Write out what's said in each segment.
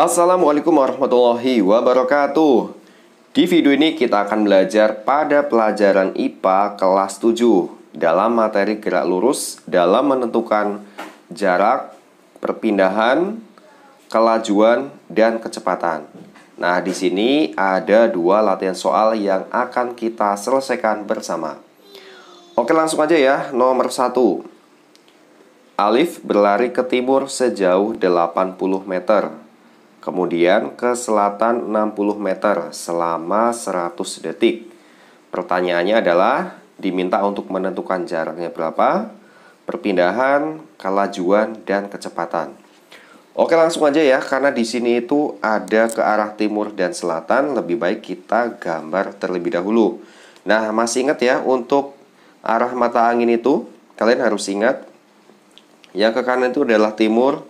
Assalamualaikum warahmatullahi wabarakatuh Di video ini kita akan belajar pada pelajaran IPA kelas 7 Dalam materi gerak lurus dalam menentukan jarak, perpindahan, kelajuan, dan kecepatan Nah, di sini ada dua latihan soal yang akan kita selesaikan bersama. Oke, langsung aja ya. Nomor 1. Alif berlari ke timur sejauh 80 meter kemudian ke selatan 60 meter selama 100 detik. Pertanyaannya adalah diminta untuk menentukan jaraknya berapa, perpindahan, kelajuan, dan kecepatan. Oke langsung aja ya, karena di sini itu ada ke arah timur dan selatan, lebih baik kita gambar terlebih dahulu. Nah, masih ingat ya, untuk arah mata angin itu, kalian harus ingat, yang ke kanan itu adalah timur,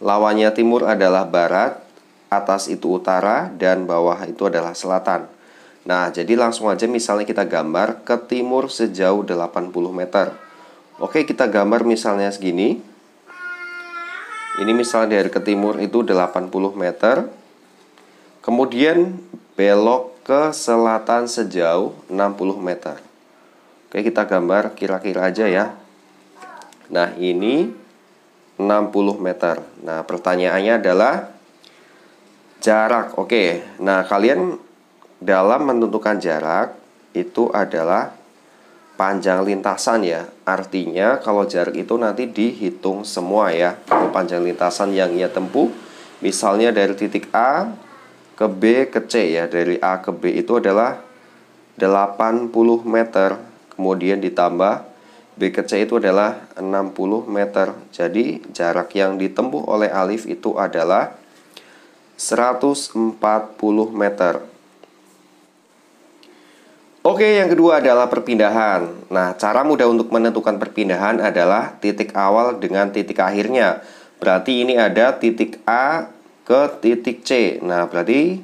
lawannya timur adalah barat, atas itu utara dan bawah itu adalah selatan. Nah, jadi langsung aja misalnya kita gambar ke timur sejauh 80 meter. Oke, kita gambar misalnya segini. Ini misalnya dari ke timur itu 80 meter. Kemudian belok ke selatan sejauh 60 meter. Oke, kita gambar kira-kira aja ya. Nah, ini 60 meter. Nah, pertanyaannya adalah jarak. Oke. Okay. Nah, kalian dalam menentukan jarak itu adalah panjang lintasan ya. Artinya kalau jarak itu nanti dihitung semua ya. panjang lintasan yang ia tempuh misalnya dari titik A ke B ke C ya. Dari A ke B itu adalah 80 meter. Kemudian ditambah B ke C itu adalah 60 meter. Jadi jarak yang ditempuh oleh Alif itu adalah 140 meter. Oke, yang kedua adalah perpindahan. Nah, cara mudah untuk menentukan perpindahan adalah titik awal dengan titik akhirnya. Berarti ini ada titik A ke titik C. Nah, berarti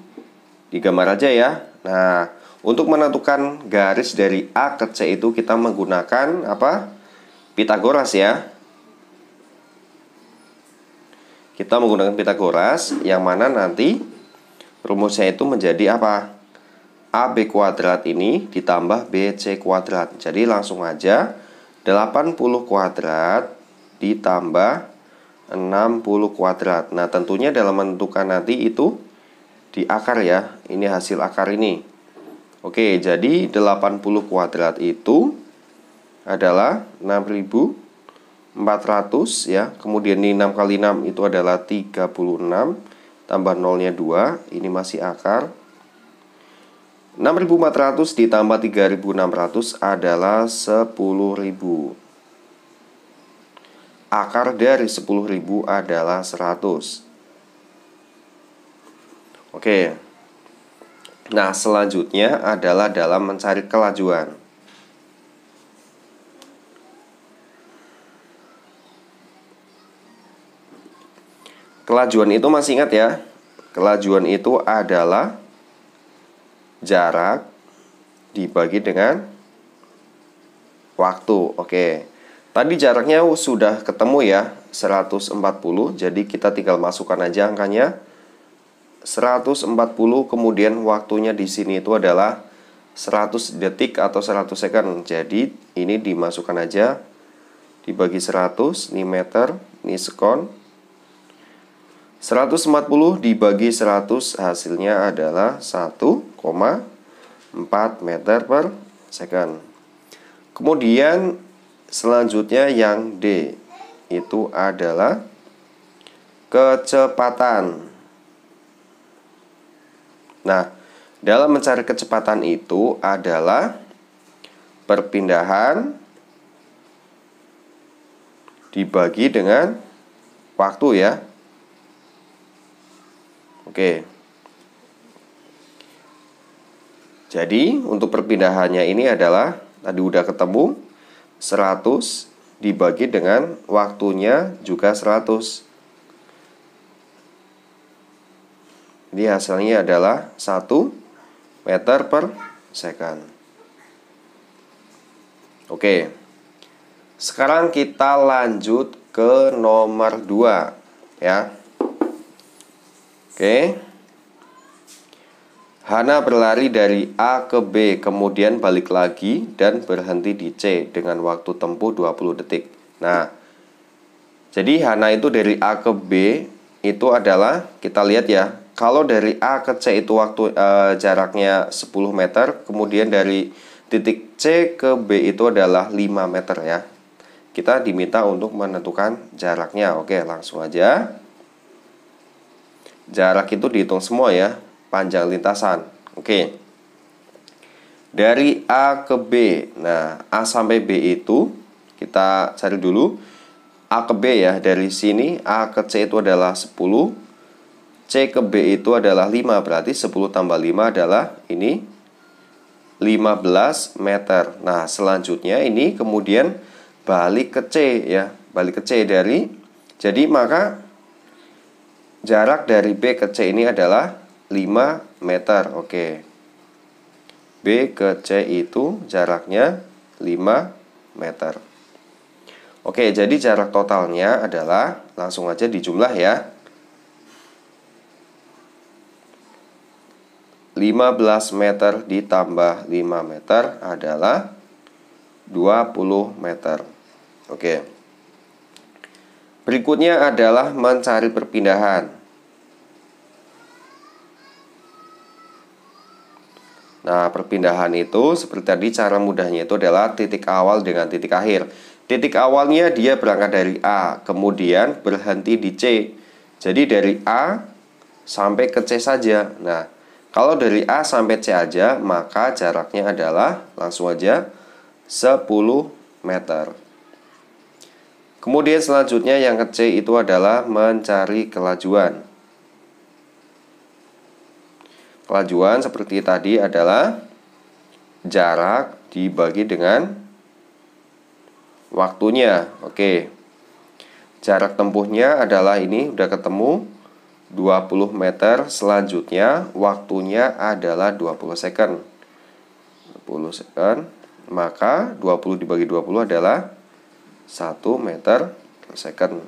digambar aja ya. Nah, untuk menentukan garis dari A ke C itu kita menggunakan apa? Pitagoras ya. Kita menggunakan Pitagoras yang mana nanti rumusnya itu menjadi apa? AB kuadrat ini ditambah BC kuadrat. Jadi langsung aja 80 kuadrat ditambah 60 kuadrat. Nah, tentunya dalam menentukan nanti itu di akar ya. Ini hasil akar ini. Oke, jadi 80 kuadrat itu adalah 6000 400 ya. Kemudian ini 6 kali 6 itu adalah 36 tambah nolnya 2, ini masih akar. 6400 ditambah 3600 adalah 10000. Akar dari 10000 adalah 100. Oke. Nah, selanjutnya adalah dalam mencari kelajuan. Kelajuan itu masih ingat ya? Kelajuan itu adalah jarak dibagi dengan waktu. Oke. Tadi jaraknya sudah ketemu ya, 140. Jadi kita tinggal masukkan aja angkanya. 140 kemudian waktunya di sini itu adalah 100 detik atau 100 second. Jadi ini dimasukkan aja dibagi 100, ini meter, ini sekon, 140 dibagi 100 hasilnya adalah 1,4 meter per second. Kemudian selanjutnya yang D itu adalah kecepatan. Nah, dalam mencari kecepatan itu adalah perpindahan dibagi dengan waktu ya. Oke. Jadi untuk perpindahannya ini adalah tadi udah ketemu 100 dibagi dengan waktunya juga 100. Jadi hasilnya adalah 1 meter per second. Oke. Sekarang kita lanjut ke nomor 2 ya. Oke. Okay. Hana berlari dari A ke B, kemudian balik lagi dan berhenti di C dengan waktu tempuh 20 detik. Nah, jadi Hana itu dari A ke B itu adalah kita lihat ya, kalau dari A ke C itu waktu e, jaraknya 10 meter, kemudian dari titik C ke B itu adalah 5 meter ya. Kita diminta untuk menentukan jaraknya. Oke, langsung aja jarak itu dihitung semua ya, panjang lintasan. Oke. Dari A ke B. Nah, A sampai B itu kita cari dulu A ke B ya. Dari sini A ke C itu adalah 10. C ke B itu adalah 5. Berarti 10 tambah 5 adalah ini 15 meter. Nah, selanjutnya ini kemudian balik ke C ya. Balik ke C dari jadi maka Jarak dari B ke C ini adalah 5 meter. Oke. B ke C itu jaraknya 5 meter. Oke, jadi jarak totalnya adalah langsung aja dijumlah ya. 15 meter ditambah 5 meter adalah 20 meter. Oke. Berikutnya adalah mencari perpindahan. Nah, perpindahan itu seperti tadi cara mudahnya itu adalah titik awal dengan titik akhir. Titik awalnya dia berangkat dari A, kemudian berhenti di C. Jadi dari A sampai ke C saja. Nah, kalau dari A sampai C aja, maka jaraknya adalah langsung aja 10 meter. Kemudian selanjutnya yang ke C itu adalah mencari kelajuan. Kelajuan seperti tadi adalah jarak dibagi dengan waktunya. Oke. Jarak tempuhnya adalah ini udah ketemu 20 meter. Selanjutnya waktunya adalah 20 second. 20 second. Maka 20 dibagi 20 adalah 1 meter per second.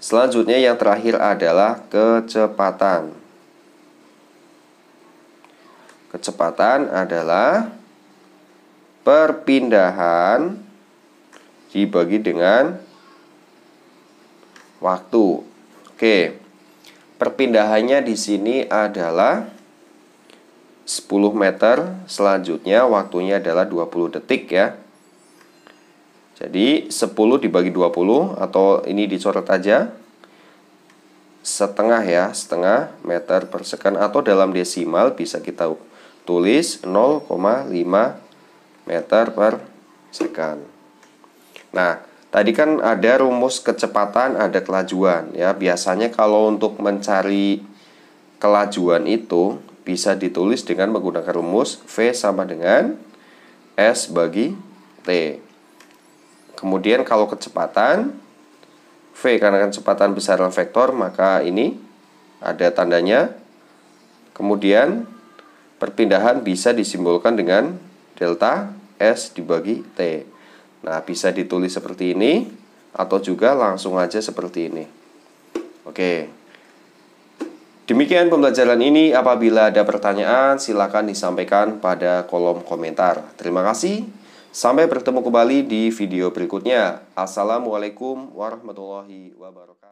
Selanjutnya yang terakhir adalah kecepatan. Kecepatan adalah perpindahan dibagi dengan waktu. Oke. Perpindahannya di sini adalah 10 meter, selanjutnya waktunya adalah 20 detik ya. Jadi 10 dibagi 20 atau ini dicoret aja setengah ya, setengah meter per second atau dalam desimal bisa kita tulis 0,5 meter per sekan. Nah, tadi kan ada rumus kecepatan, ada kelajuan ya. Biasanya kalau untuk mencari kelajuan itu bisa ditulis dengan menggunakan rumus V sama dengan S bagi T. Kemudian kalau kecepatan V karena kecepatan dalam vektor maka ini ada tandanya. Kemudian perpindahan bisa disimbolkan dengan delta S dibagi T. Nah, bisa ditulis seperti ini atau juga langsung aja seperti ini. Oke. Demikian pembelajaran ini. Apabila ada pertanyaan, silakan disampaikan pada kolom komentar. Terima kasih. Sampai bertemu kembali di video berikutnya. Assalamualaikum warahmatullahi wabarakatuh.